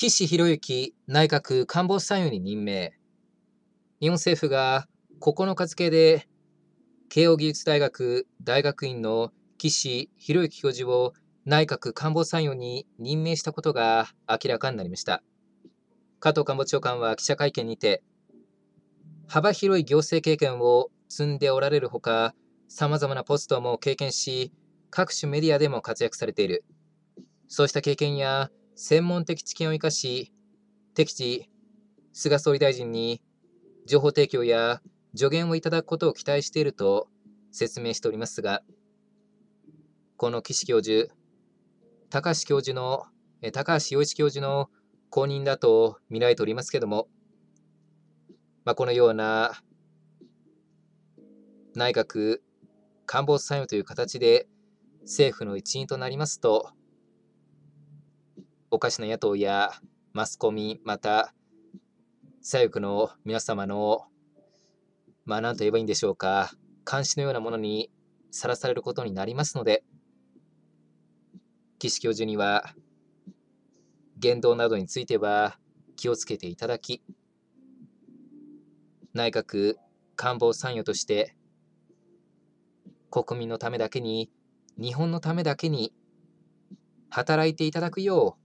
岸博之内閣官房参与に任命。日本政府が9日付で慶応義塾大学大学院の岸博之教授を内閣官房参与に任命したことが明らかになりました。加藤官房長官は記者会見にて、幅広い行政経験を積んでおられるほか、さまざまなポストも経験し、各種メディアでも活躍されている。そうした経験や専門的知見を生かし、適地、菅総理大臣に情報提供や助言をいただくことを期待していると説明しておりますが、この岸教授、高橋教授の、高橋洋一教授の後任だと見られておりますけれども、まあ、このような内閣官房参与という形で政府の一員となりますと、おかしな野党やマスコミ、また左翼の皆様の、まあ何と言えばいいんでしょうか、監視のようなものにさらされることになりますので、岸教授には言動などについては気をつけていただき、内閣官房参与として国民のためだけに日本のためだけに働いていただくよう